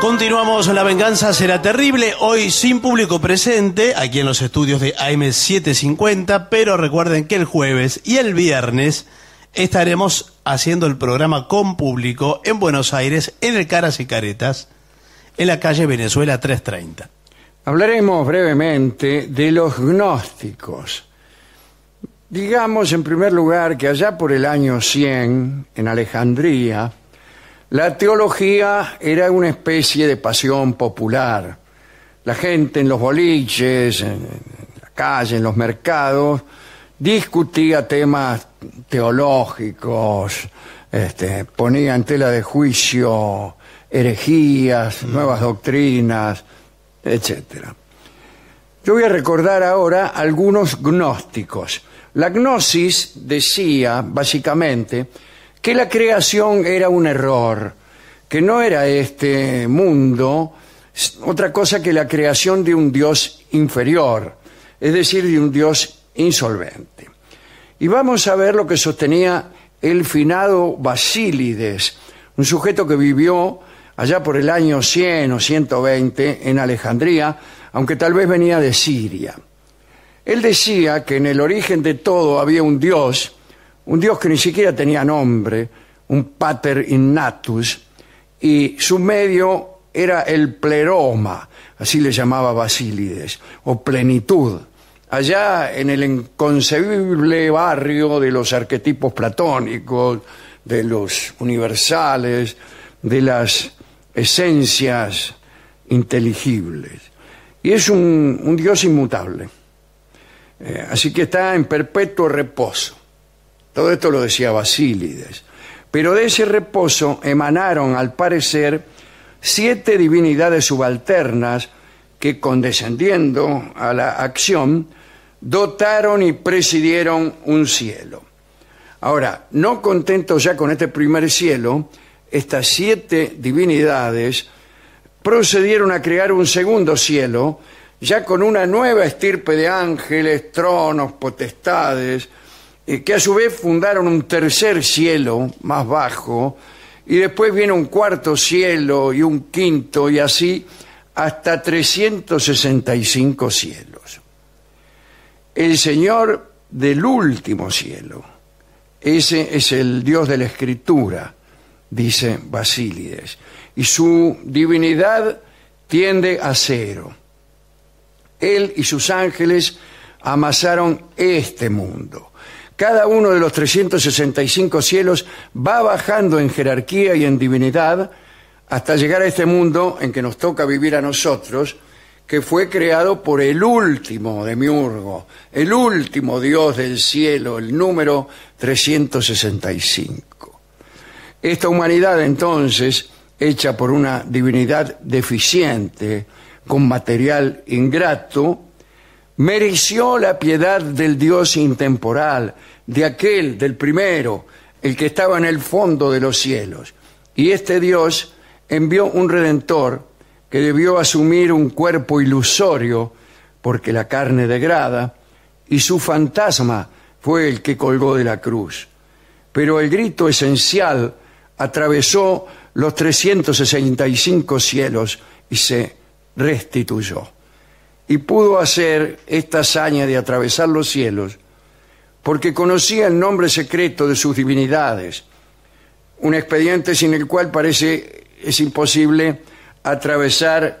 Continuamos, la venganza será terrible, hoy sin público presente, aquí en los estudios de AM750, pero recuerden que el jueves y el viernes estaremos haciendo el programa con público en Buenos Aires, en el Caras y Caretas, en la calle Venezuela 330. Hablaremos brevemente de los gnósticos. Digamos en primer lugar que allá por el año 100, en Alejandría, la teología era una especie de pasión popular. La gente en los boliches, en la calle, en los mercados, discutía temas teológicos, este, ponía en tela de juicio herejías, mm. nuevas doctrinas, etc. Yo voy a recordar ahora algunos gnósticos. La gnosis decía, básicamente, que la creación era un error, que no era este mundo otra cosa que la creación de un dios inferior, es decir, de un dios insolvente. Y vamos a ver lo que sostenía el finado Basílides, un sujeto que vivió allá por el año 100 o 120 en Alejandría, aunque tal vez venía de Siria. Él decía que en el origen de todo había un dios un dios que ni siquiera tenía nombre, un pater innatus, y su medio era el pleroma, así le llamaba Basílides, o plenitud, allá en el inconcebible barrio de los arquetipos platónicos, de los universales, de las esencias inteligibles. Y es un, dios inmutable, eh, así que está en perpetuo reposo. Todo esto lo decía Basílides. Pero de ese reposo emanaron, al parecer, siete divinidades subalternas que, condescendiendo a la acción, dotaron y presidieron un cielo. Ahora, no contentos ya con este primer cielo, estas siete divinidades procedieron a crear un segundo cielo, ya con una nueva estirpe de ángeles, tronos, potestades, que a su vez fundaron un tercer cielo más bajo, y después viene un cuarto cielo y un quinto, y así hasta 365 cielos. El Señor del último cielo, ese es el Dios de la Escritura, dice Basílides, y su divinidad tiende a cero. Él y sus ángeles amasaron este mundo cada uno de los 365 cielos va bajando en jerarquía y en divinidad hasta llegar a este mundo en que nos toca vivir a nosotros, que fue creado por el último demiurgo, el último dios del cielo, el número 365. Esta humanidad entonces, hecha por una divinidad deficiente, con material ingrato, mereció la piedad del Dios intemporal, de aquel, del primero, el que estaba en el fondo de los cielos. Y este Dios envió un redentor que debió asumir un cuerpo ilusorio, porque la carne degrada, y su fantasma fue el que colgó de la cruz. Pero el grito esencial atravesó los 365 cielos y se restituyó y pudo hacer esta hazaña de atravesar los cielos porque conocía el nombre secreto de sus divinidades, un expediente sin el cual parece es imposible atravesar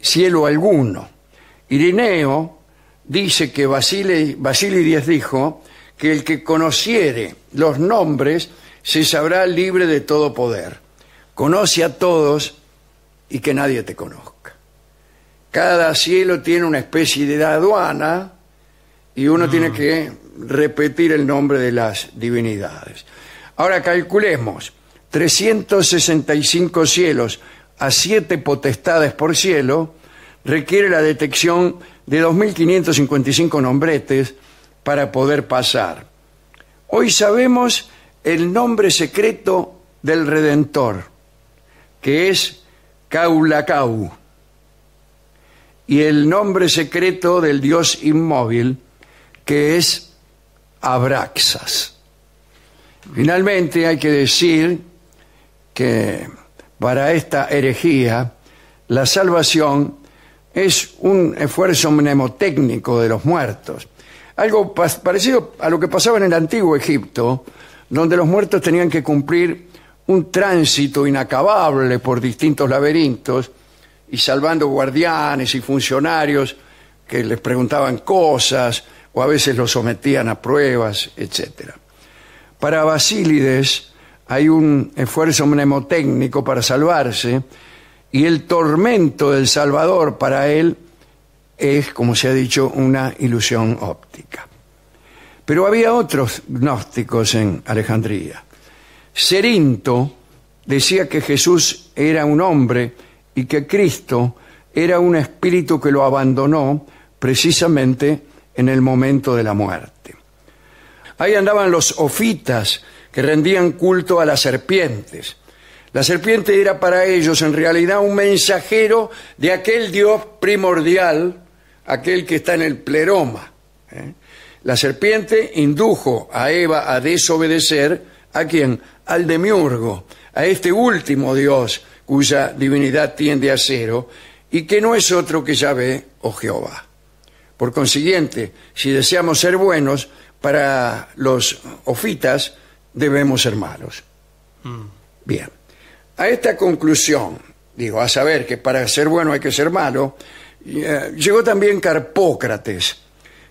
cielo alguno. Irineo dice que Basile, dijo que el que conociere los nombres se sabrá libre de todo poder. Conoce a todos y que nadie te conozca. Cada cielo tiene una especie de aduana y uno tiene ah. que repetir el nombre de las divinidades. Ahora calculemos, 365 cielos a 7 potestades por cielo requiere la detección de 2.555 nombretes para poder pasar. Hoy sabemos el nombre secreto del Redentor, que es Caulacau y el nombre secreto del dios inmóvil, que es Abraxas. Finalmente hay que decir que para esta herejía la salvación es un esfuerzo mnemotécnico de los muertos, algo parecido a lo que pasaba en el antiguo Egipto, donde los muertos tenían que cumplir un tránsito inacabable por distintos laberintos, y salvando guardianes y funcionarios que les preguntaban cosas o a veces los sometían a pruebas, etc. Para Basílides hay un esfuerzo mnemotécnico para salvarse y el tormento del Salvador para él es, como se ha dicho, una ilusión óptica. Pero había otros gnósticos en Alejandría. Cerinto decía que Jesús era un hombre y que Cristo era un espíritu que lo abandonó precisamente en el momento de la muerte. Ahí andaban los ofitas que rendían culto a las serpientes. La serpiente era para ellos en realidad un mensajero de aquel dios primordial, aquel que está en el pleroma. ¿eh? La serpiente indujo a Eva a desobedecer a quien? Al demiurgo, a este último dios cuya divinidad tiende a cero, y que no es otro que Yahvé o oh Jehová. Por consiguiente, si deseamos ser buenos, para los ofitas debemos ser malos. Mm. Bien, a esta conclusión, digo, a saber que para ser bueno hay que ser malo, eh, llegó también Carpócrates,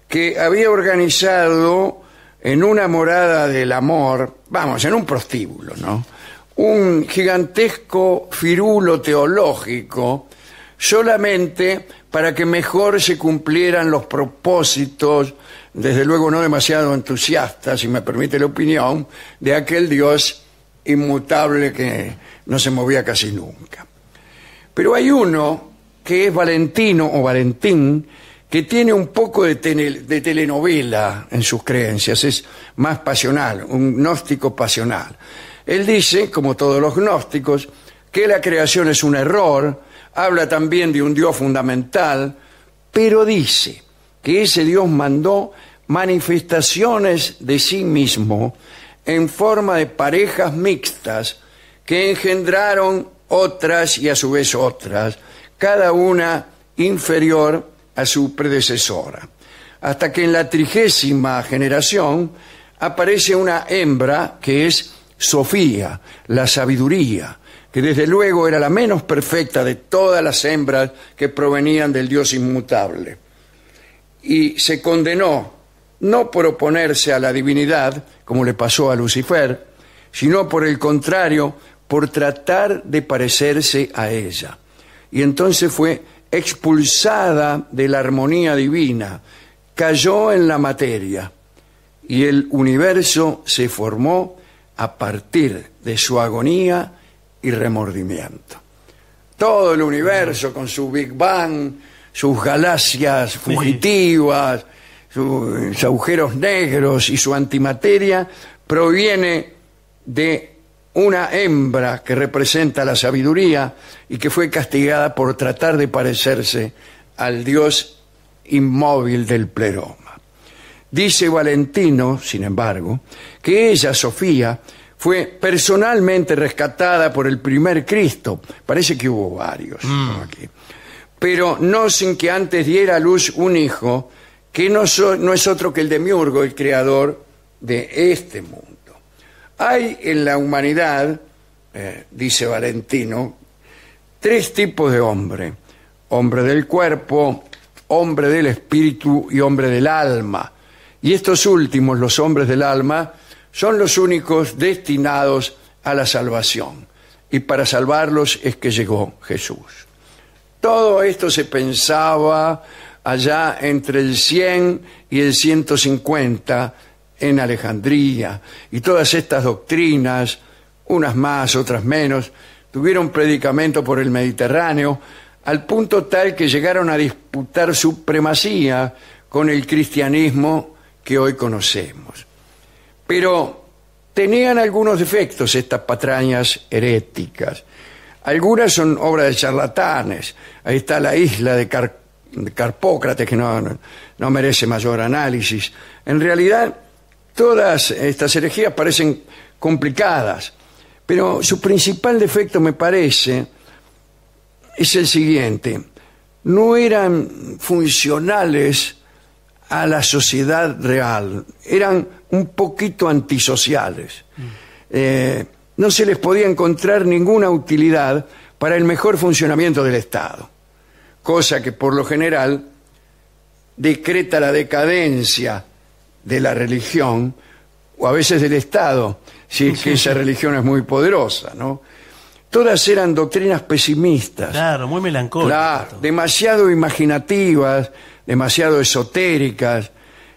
que había organizado en una morada del amor, vamos, en un prostíbulo, ¿no? un gigantesco firulo teológico solamente para que mejor se cumplieran los propósitos, desde luego no demasiado entusiastas, si me permite la opinión, de aquel Dios inmutable que no se movía casi nunca. Pero hay uno que es Valentino o Valentín, que tiene un poco de, de, telenovela en sus creencias, es más pasional, un gnóstico pasional. Él dice, como todos los gnósticos, que la creación es un error, habla también de un Dios fundamental, pero dice que ese Dios mandó manifestaciones de sí mismo en forma de parejas mixtas que engendraron otras y a su vez otras, cada una inferior a su predecesora. Hasta que en la trigésima generación aparece una hembra que es Sofía, la sabiduría, que desde luego era la menos perfecta de todas las hembras que provenían del Dios inmutable. Y se condenó no por oponerse a la divinidad, como le pasó a Lucifer, sino por el contrario, por tratar de parecerse a ella. Y entonces fue expulsada de la armonía divina, cayó en la materia, y el universo se formó a partir de su agonía y remordimiento. Todo el universo con su Big Bang, sus galaxias fugitivas, sus agujeros negros y su antimateria proviene de una hembra que representa la sabiduría y que fue castigada por tratar de parecerse al dios inmóvil del pleroma. Dice Valentino, sin embargo, que ella, Sofía, fue personalmente rescatada por el primer Cristo. Parece que hubo varios. Mm. Aquí. Pero no sin que antes diera a luz un hijo que no, es otro que el demiurgo, el creador de este mundo. Hay en la humanidad, eh, dice Valentino, tres tipos de hombre. Hombre del cuerpo, hombre del espíritu y hombre del alma. Y estos últimos, los hombres del alma, son los únicos destinados a la salvación. Y para salvarlos es que llegó Jesús. Todo esto se pensaba allá entre el 100 y el 150 en Alejandría. Y todas estas doctrinas, unas más, otras menos, tuvieron predicamento por el Mediterráneo, al punto tal que llegaron a disputar supremacía con el cristianismo que hoy conocemos. Pero tenían algunos defectos estas patrañas heréticas. Algunas son obras de charlatanes. Ahí está la isla de, Carpócrates, que no merece mayor análisis. En realidad, todas estas herejías parecen complicadas, pero su principal defecto, me parece, es el siguiente. No eran funcionales a la sociedad real. Eran un poquito antisociales. Mm. Eh, no se les podía encontrar ninguna utilidad para el mejor funcionamiento del Estado, cosa que por lo general decreta la decadencia de la religión o a veces del Estado, si esa religión es muy poderosa, ¿no? Todas eran doctrinas pesimistas. Claro, muy melancólicas. Claro, demasiado imaginativas, demasiado esotéricas.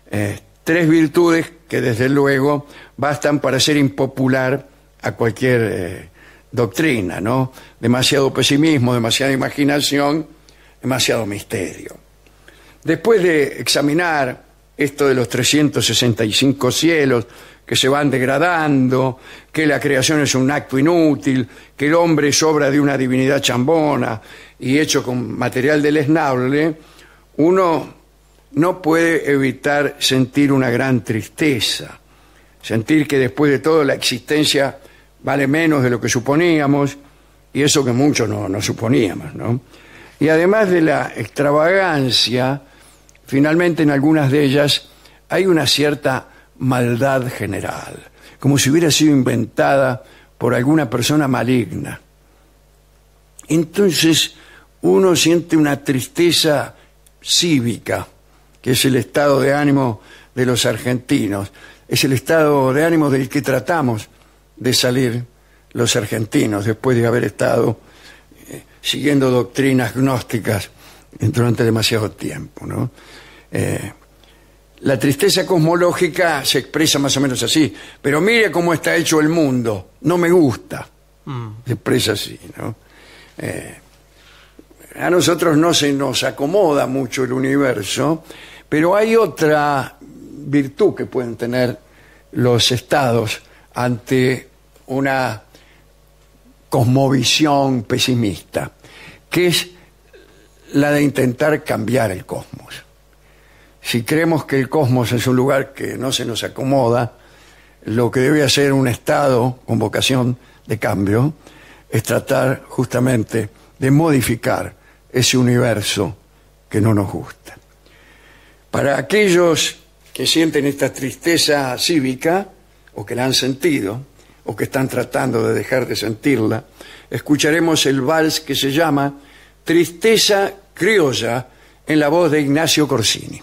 Eh, tres virtudes que desde luego bastan para ser impopular a cualquier eh, doctrina, ¿no? Demasiado pesimismo, demasiada imaginación, demasiado misterio. Después de examinar esto de los 365 cielos que se van degradando, que la creación es un acto inútil, que el hombre es obra de una divinidad chambona y hecho con material deleznable, uno no puede evitar sentir una gran tristeza, sentir que después de todo la existencia vale menos de lo que suponíamos, y eso que muchos no, suponíamos, Y además de la extravagancia, Finalmente, en algunas de ellas hay una cierta maldad general, como si hubiera sido inventada por alguna persona maligna. Entonces, uno siente una tristeza cívica, que es el estado de ánimo de los argentinos, es el estado de ánimo del que tratamos de salir los argentinos después de haber estado eh, siguiendo doctrinas gnósticas durante demasiado tiempo, ¿no? Eh, la tristeza cosmológica se expresa más o menos así, pero mire cómo está hecho el mundo, no me gusta. Mm. Se expresa así, ¿no? Eh, a nosotros no se nos acomoda mucho el universo, pero hay otra virtud que pueden tener los estados ante una cosmovisión pesimista, que es la de intentar cambiar el cosmos. Si creemos que el cosmos es un lugar que no se nos acomoda, lo que debe hacer un Estado con vocación de cambio es tratar justamente de modificar ese universo que no nos gusta. Para aquellos que sienten esta tristeza cívica, o que la han sentido, o que están tratando de dejar de sentirla, escucharemos el vals que se llama Tristeza Criolla en la voz de Ignacio Corsini.